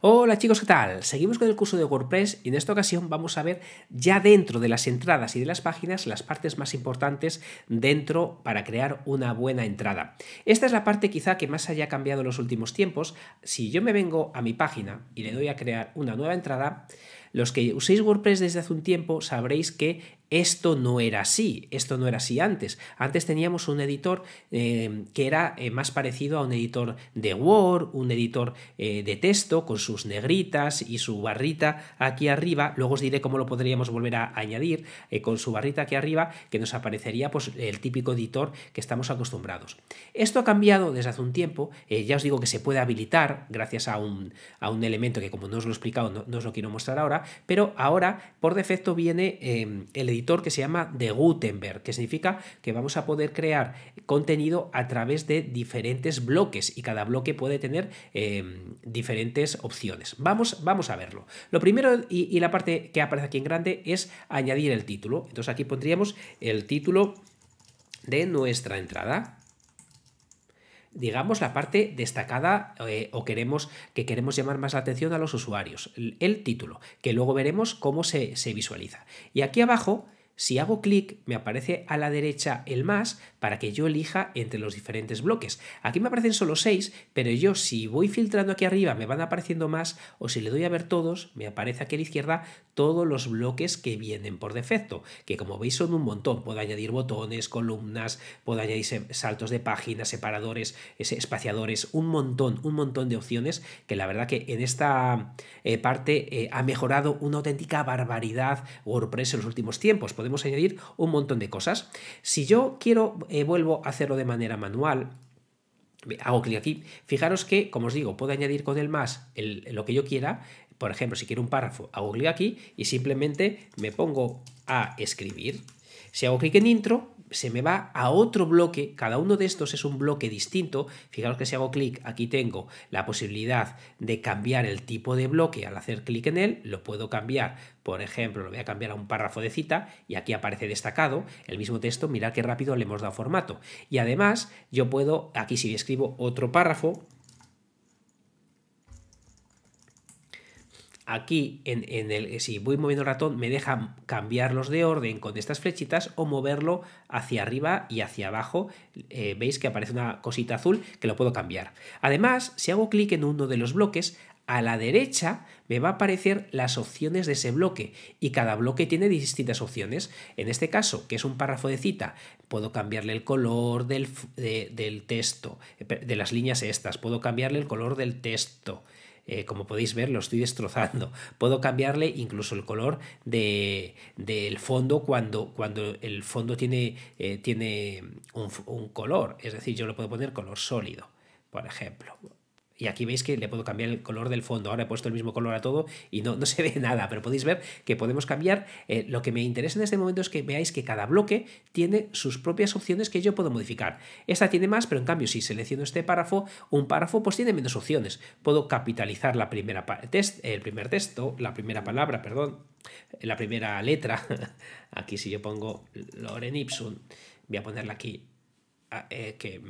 Hola chicos, ¿qué tal? Seguimos con el curso de WordPress y en esta ocasión vamos a ver ya dentro de las entradas y de las páginas las partes más importantes dentro para crear una buena entrada. Esta es la parte quizá que más haya cambiado en los últimos tiempos. Si yo me vengo a mi página y le doy a crear una nueva entrada, los que uséis WordPress desde hace un tiempo sabréis que esto no era así, esto no era así antes. Antes teníamos un editor eh, que era eh, más parecido a un editor de Word, un editor eh, de texto con sus negritas y su barrita aquí arriba. Luego os diré cómo lo podríamos volver a añadir con su barrita aquí arriba, que nos aparecería pues, el típico editor que estamos acostumbrados. Esto ha cambiado desde hace un tiempo. ya os digo que se puede habilitar gracias a un, a un elemento que, como no os lo he explicado, no, no os lo quiero mostrar ahora, pero ahora por defecto viene el editor editor que se llama de Gutenberg, que significa que vamos a poder crear contenido a través de diferentes bloques y cada bloque puede tener em, diferentes opciones. Vamos, vamos a verlo. Lo primero y, y la parte que aparece aquí en grande es añadir el título. Entonces aquí pondríamos el título de nuestra entrada digamos, la parte destacada eh, o queremos que queremos llamar más la atención a los usuarios, el, título, que luego veremos cómo se, se visualiza. Y aquí abajo si hago clic, me aparece a la derecha el más para que yo elija entre los diferentes bloques. Aquí me aparecen solo seis, pero yo si voy filtrando aquí arriba me van apareciendo más o si le doy a ver todos, me aparece aquí a la izquierda todos los bloques que vienen por defecto, que como veis son un montón. Puedo añadir botones, columnas, puedo añadir saltos de páginas, separadores, espaciadores, un montón, un montón de opciones que la verdad que en esta eh, parte eh, ha mejorado una auténtica barbaridad WordPress en los últimos tiempos podemos añadir un montón de cosas. Si yo quiero, eh, vuelvo a hacerlo de manera manual, hago clic aquí, fijaros que, como os digo, puedo añadir con el más lo que yo quiera, por ejemplo, si quiero un párrafo, hago clic aquí y simplemente me pongo a escribir. Si hago clic en intro, se me va a otro bloque, cada uno de estos es un bloque distinto, fijaros que si hago clic aquí tengo la posibilidad de cambiar el tipo de bloque al hacer clic en él, lo puedo cambiar, por ejemplo, lo voy a cambiar a un párrafo de cita y aquí aparece destacado el mismo texto, mirad qué rápido le hemos dado formato. Y además yo puedo, aquí si escribo otro párrafo, aquí, en, el, si voy moviendo el ratón, me deja cambiarlos de orden con estas flechitas o moverlo hacia arriba y hacia abajo. Eh, veis que aparece una cosita azul que lo puedo cambiar. Además, si hago clic en uno de los bloques, a la derecha me va a aparecer las opciones de ese bloque y cada bloque tiene distintas opciones. En este caso, que es un párrafo de cita, puedo cambiarle el color del texto, eh, de las líneas estas, puedo cambiarle el color del texto, eh, como podéis ver, lo estoy destrozando. Puedo cambiarle incluso el color del de, fondo cuando, cuando el fondo tiene, eh, tiene un, un color. Es decir, yo lo puedo poner color sólido, por ejemplo y aquí veis que le puedo cambiar el color del fondo. Ahora he puesto el mismo color a todo y no, no se ve nada, pero podéis ver que podemos cambiar. Eh, lo que me interesa en este momento es que veáis que cada bloque tiene sus propias opciones que yo puedo modificar. Esta tiene más, pero en cambio si selecciono este párrafo, un párrafo pues tiene menos opciones. Puedo capitalizar la primera el primer texto, la primera palabra, perdón, la primera letra. Aquí si yo pongo Loren Ipsum, voy a ponerla aquí, ah, eh, que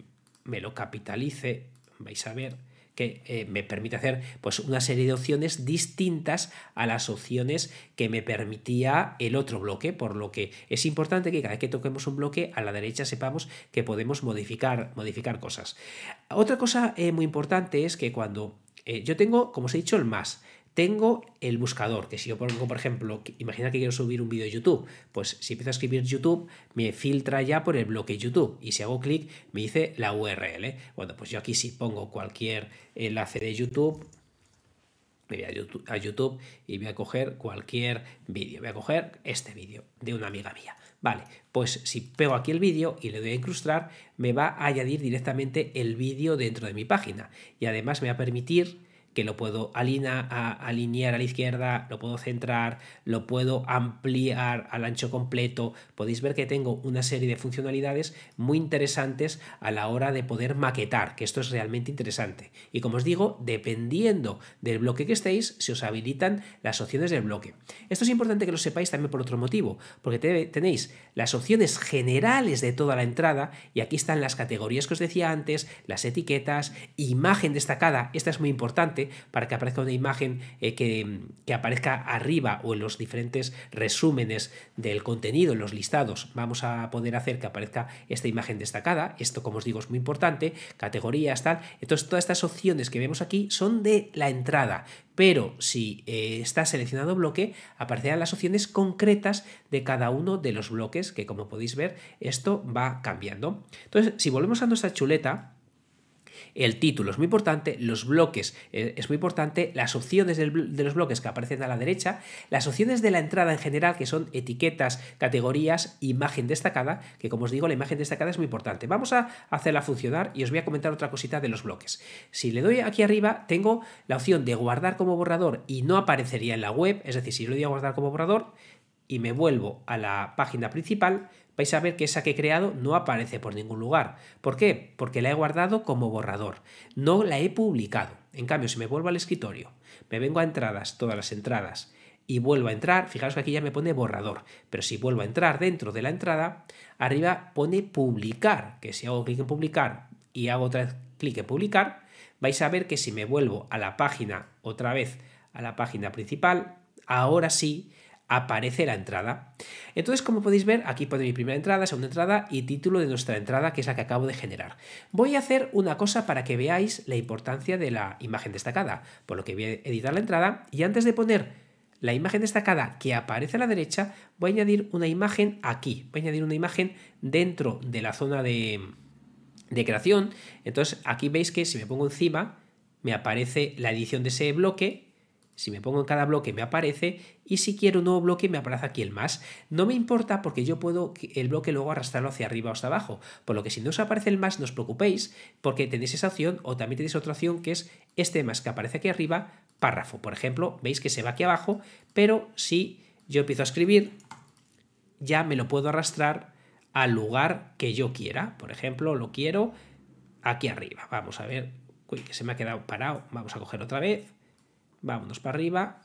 me lo capitalice, vais a ver que eh, me permite hacer pues, una serie de opciones distintas a las opciones que me permitía el otro bloque, por lo que es importante que cada vez que toquemos un bloque a la derecha sepamos que podemos modificar, modificar cosas. Otra cosa eh, muy importante es que cuando eh, yo tengo, como os he dicho, el más, tengo el buscador, que si yo pongo, por ejemplo, imagina que quiero subir un vídeo de YouTube, pues si empiezo a escribir YouTube, me filtra ya por el bloque YouTube y si hago clic me dice la URL. Bueno, pues yo aquí si pongo cualquier enlace de YouTube, me voy a YouTube, a YouTube, y voy a coger cualquier vídeo. Voy a coger este vídeo de una amiga mía. Vale, pues si pego aquí el vídeo y le doy a incrustar, me va a añadir directamente el vídeo dentro de mi página. Y además me va a permitir que lo puedo alinear a la izquierda, lo puedo centrar, lo puedo ampliar al ancho completo. Podéis ver que tengo una serie de funcionalidades muy interesantes a la hora de poder maquetar, que esto es realmente interesante. Y como os digo, dependiendo del bloque que estéis, se os habilitan las opciones del bloque. Esto es importante que lo sepáis también por otro motivo, porque tenéis las opciones generales de toda la entrada y aquí están las categorías que os decía antes, las etiquetas, imagen destacada, esta es muy importante, para que aparezca una imagen eh, que, aparezca arriba o en los diferentes resúmenes del contenido, en los listados. Vamos a poder hacer que aparezca esta imagen destacada. Esto, como os digo, es muy importante. Categorías, tal. Entonces, todas estas opciones que vemos aquí son de la entrada pero si eh, está seleccionado bloque, aparecerán las opciones concretas de cada uno de los bloques, que como podéis ver, esto va cambiando. Entonces, si volvemos a nuestra chuleta, el título es muy importante, los bloques eh, es muy importante, las opciones de los bloques que aparecen a la derecha, las opciones de la entrada en general, que son etiquetas, categorías, imagen destacada, que como os digo, la imagen destacada es muy importante. Vamos a hacerla funcionar y os voy a comentar otra cosita de los bloques. Si le doy aquí arriba, tengo la opción de guardar como borrador y no aparecería en la web, es decir, si le doy a guardar como borrador, y me vuelvo a la página principal, vais a ver que esa que he creado no aparece por ningún lugar. ¿Por qué? Porque la he guardado como borrador, no la he publicado. En cambio, si me vuelvo al escritorio, me vengo a entradas, todas las entradas, y vuelvo a entrar, fijaros que aquí ya me pone borrador, pero si vuelvo a entrar dentro de la entrada, arriba pone publicar, que si hago clic en publicar y hago otra vez clic en publicar, vais a ver que si me vuelvo a la página otra vez, a la página principal, ahora sí aparece la entrada. Entonces, como podéis ver, aquí pone mi primera entrada, segunda entrada y título de nuestra entrada, que es la que acabo de generar. Voy a hacer una cosa para que veáis la importancia de la imagen destacada, por lo que voy a editar la entrada y antes de poner la imagen destacada que aparece a la derecha, voy a añadir una imagen aquí, voy a añadir una imagen dentro de la zona de, de creación. Entonces, aquí veis que si me pongo encima, me aparece la edición de ese bloque si me pongo en cada bloque me aparece y si quiero un nuevo bloque me aparece aquí el más. No me importa porque yo puedo el bloque luego arrastrarlo hacia arriba o hasta abajo. Por lo que si no os aparece el más no os preocupéis porque tenéis esa opción o también tenéis otra opción que es este más que aparece aquí arriba, párrafo. Por ejemplo, veis que se va aquí abajo, pero si yo empiezo a escribir ya me lo puedo arrastrar al lugar que yo quiera. Por ejemplo, lo quiero aquí arriba. Vamos a ver, que se me ha quedado parado. Vamos a coger otra vez Vámonos para arriba.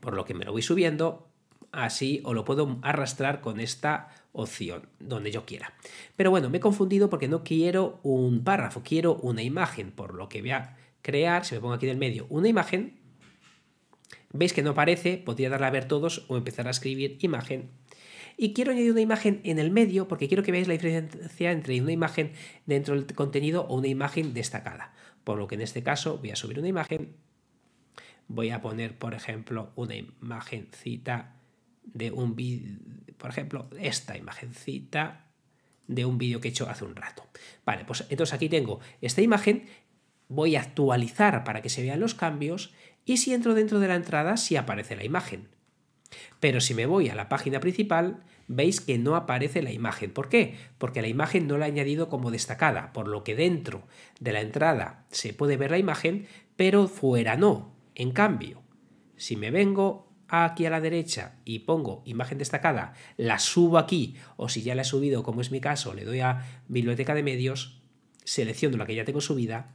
Por lo que me lo voy subiendo así o lo puedo arrastrar con esta opción donde yo quiera. Pero bueno, me he confundido porque no quiero un párrafo, quiero una imagen, por lo que voy a crear, si me pongo aquí en el medio, una imagen, veis que no aparece, podría darle a ver todos o empezar a escribir imagen y quiero añadir una imagen en el medio porque quiero que veáis la diferencia entre una imagen dentro del contenido o una imagen destacada. Por lo que en este caso voy a subir una imagen. Voy a poner, por ejemplo, una imagencita de un vídeo, por ejemplo, esta imagencita de un vídeo que he hecho hace un rato. Vale, pues entonces aquí tengo esta imagen, voy a actualizar para que se vean los cambios y si entro dentro de la entrada, si aparece la imagen. Pero si me voy a la página principal, veis que no aparece la imagen. ¿Por qué? Porque la imagen no la he añadido como destacada, por lo que dentro de la entrada se puede ver la imagen, pero fuera no. En cambio, si me vengo aquí a la derecha y pongo imagen destacada, la subo aquí, o si ya la he subido, como es mi caso, le doy a biblioteca de medios, selecciono la que ya tengo subida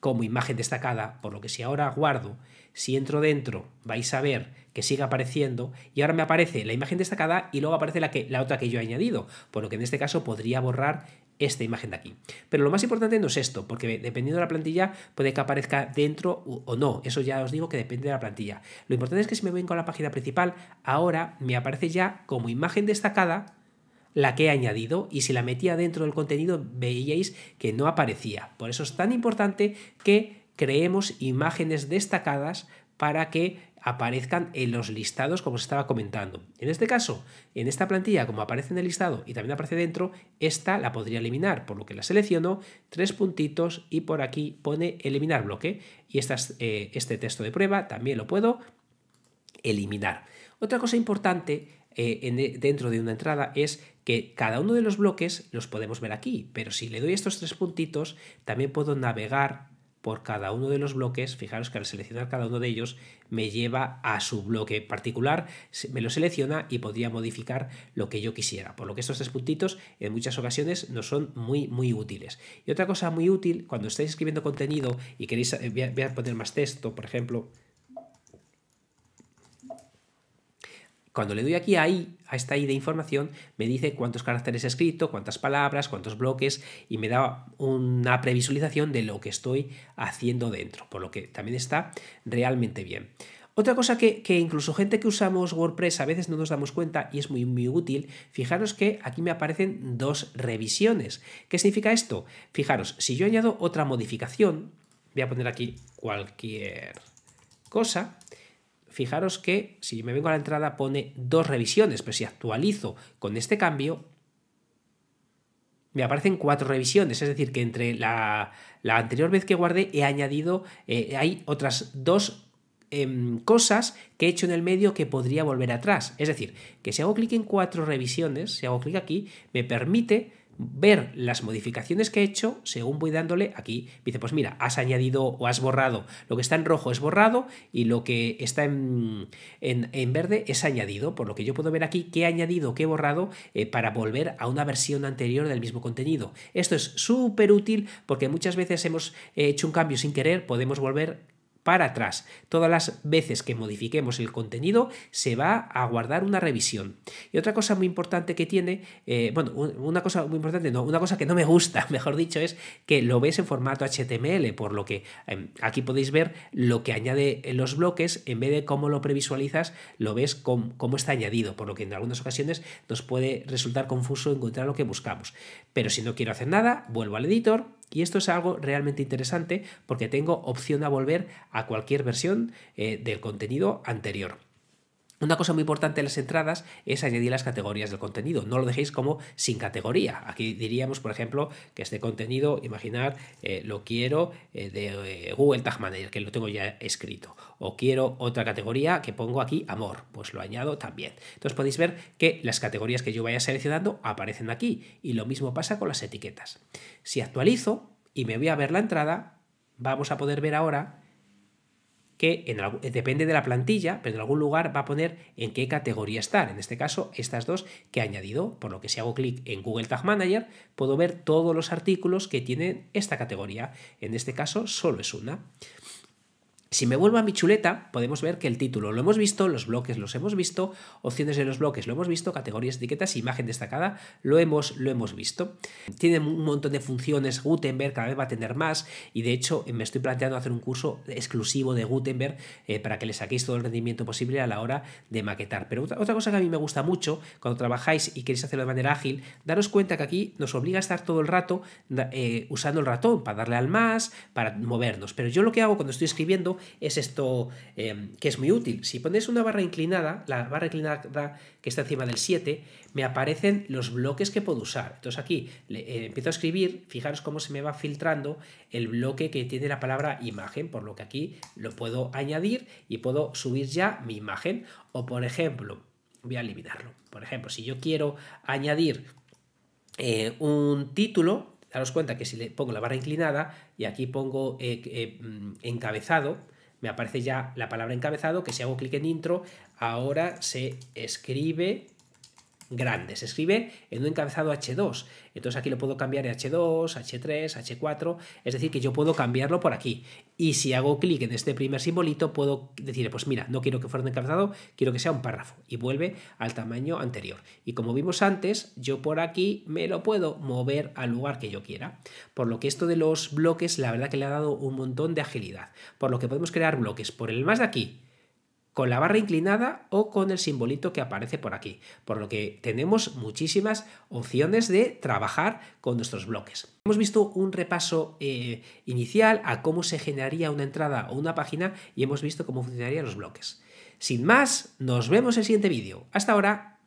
como imagen destacada, por lo que si ahora guardo, si entro dentro, vais a ver que sigue apareciendo y ahora me aparece la imagen destacada y luego aparece la, que, la otra que yo he añadido, por lo que en este caso podría borrar esta imagen de aquí. Pero lo más importante no es esto, porque dependiendo de la plantilla puede que aparezca dentro o no, eso ya os digo que depende de la plantilla. Lo importante es que si me vengo a la página principal, ahora me aparece ya como imagen destacada la que he añadido y si la metía dentro del contenido veíais que no aparecía. Por eso es tan importante que creemos imágenes destacadas para que aparezcan en los listados como os estaba comentando. En este caso, en esta plantilla, como aparece en el listado y también aparece dentro, esta la podría eliminar, por lo que la selecciono, tres puntitos y por aquí pone eliminar bloque. Y eh, este texto de prueba también lo puedo eliminar. Otra cosa importante eh, e, dentro de una entrada es que cada uno de los bloques los podemos ver aquí, pero si le doy estos tres puntitos, también puedo navegar por cada uno de los bloques, fijaros que al seleccionar cada uno de ellos me lleva a su bloque particular, me lo selecciona y podría modificar lo que yo quisiera, por lo que estos tres puntitos en muchas ocasiones no son muy muy útiles. Y otra cosa muy útil, cuando estáis escribiendo contenido y queréis, eh, poner más texto, por ejemplo, Cuando le doy aquí a a esta I de información, me dice cuántos caracteres he escrito, cuántas palabras, cuántos bloques y me da una previsualización de lo que estoy haciendo dentro, por lo que también está realmente bien. Otra cosa que, incluso gente que usamos WordPress a veces no nos damos cuenta y es muy, muy útil, fijaros que aquí me aparecen dos revisiones. ¿Qué significa esto? Fijaros, si yo añado otra modificación, voy a poner aquí cualquier cosa, fijaros que si me vengo a la entrada pone dos revisiones, pero si actualizo con este cambio, me aparecen cuatro revisiones, es decir, que entre la, anterior vez que guardé he añadido, eh, hay otras dos em, cosas que he hecho en el medio que podría volver atrás. Es decir, que si hago clic en cuatro revisiones, si hago clic aquí, me permite ver las modificaciones que he hecho según voy dándole aquí. dice, pues mira, has añadido o has borrado. Lo que está en rojo es borrado y lo que está en, en, verde es añadido. Por lo que yo puedo ver aquí qué he añadido, qué he borrado eh, para volver a una versión anterior del mismo contenido. Esto es súper útil porque muchas veces hemos hecho un cambio sin querer, podemos volver para atrás. Todas las veces que modifiquemos el contenido se va a guardar una revisión. Y otra cosa muy importante que tiene, eh, bueno, una cosa muy importante, no, una cosa que no me gusta, mejor dicho, es que lo ves en formato HTML, por lo que em, aquí podéis ver lo que añade en los bloques, en vez de cómo lo previsualizas, lo ves con, cómo está añadido, por lo que en algunas ocasiones nos puede resultar confuso encontrar lo que buscamos. Pero si no quiero hacer nada, vuelvo al editor y esto es algo realmente interesante porque tengo opción a volver a cualquier versión eh, del contenido anterior. Una cosa muy importante en las entradas es añadir las categorías del contenido. No lo dejéis como sin categoría. Aquí diríamos, por ejemplo, que este contenido, imaginar, eh, lo quiero eh, de eh, Google Tag Manager, que lo tengo ya escrito. O quiero otra categoría que pongo aquí, amor. Pues lo añado también. Entonces podéis ver que las categorías que yo vaya seleccionando aparecen aquí. Y lo mismo pasa con las etiquetas. Si actualizo y me voy a ver la entrada, vamos a poder ver ahora que eh, depende de la plantilla, pero en algún lugar va a poner en qué categoría estar. En este caso, estas dos que he añadido, por lo que si hago clic en Google Tag Manager, puedo ver todos los artículos que tienen esta categoría. En este caso, solo es una. Si me vuelvo a mi chuleta, podemos ver que el título lo hemos visto, los bloques los hemos visto, opciones de los bloques lo hemos visto, categorías, etiquetas, imagen destacada lo hemos, lo hemos visto. Tiene un montón de funciones, Gutenberg cada vez va a tener más y de hecho me estoy planteando hacer un curso exclusivo de Gutenberg eh, para que le saquéis todo el rendimiento posible a la hora de maquetar. Pero otra, cosa que a mí me gusta mucho cuando trabajáis y queréis hacerlo de manera ágil, daros cuenta que aquí nos obliga a estar todo el rato eh, usando el ratón para darle al más, para movernos. Pero yo lo que hago cuando estoy escribiendo es esto em, que es muy útil. Si pones una barra inclinada, la barra inclinada que está encima del 7, me aparecen los bloques que puedo usar. Entonces aquí eh, empiezo a escribir, fijaros cómo se me va filtrando el bloque que tiene la palabra imagen, por lo que aquí lo puedo añadir y puedo subir ya mi imagen. O por ejemplo, voy a eliminarlo. Por ejemplo, si yo quiero añadir eh, un título, daros cuenta que si le pongo la barra inclinada y aquí pongo eh, eh, mm, encabezado, me aparece ya la palabra encabezado, que si hago clic en intro, ahora se escribe grande. Se escribe en un encabezado H2. Entonces aquí lo puedo cambiar de H2, H3, H4. Es decir, que yo puedo cambiarlo por aquí. Y si hago clic en este primer simbolito, puedo decir, pues mira, no quiero que fuera un encabezado, quiero que sea un párrafo. Y vuelve al tamaño anterior. Y como vimos antes, yo por aquí me lo puedo mover al lugar que yo quiera. Por lo que esto de los bloques, la verdad que le ha dado un montón de agilidad. Por lo que podemos crear bloques por el más de aquí con la barra inclinada o con el simbolito que aparece por aquí, por lo que tenemos muchísimas opciones de trabajar con nuestros bloques. Hemos visto un repaso eh, inicial a cómo se generaría una entrada o una página y hemos visto cómo funcionarían los bloques. Sin más, nos vemos en el siguiente vídeo. Hasta ahora.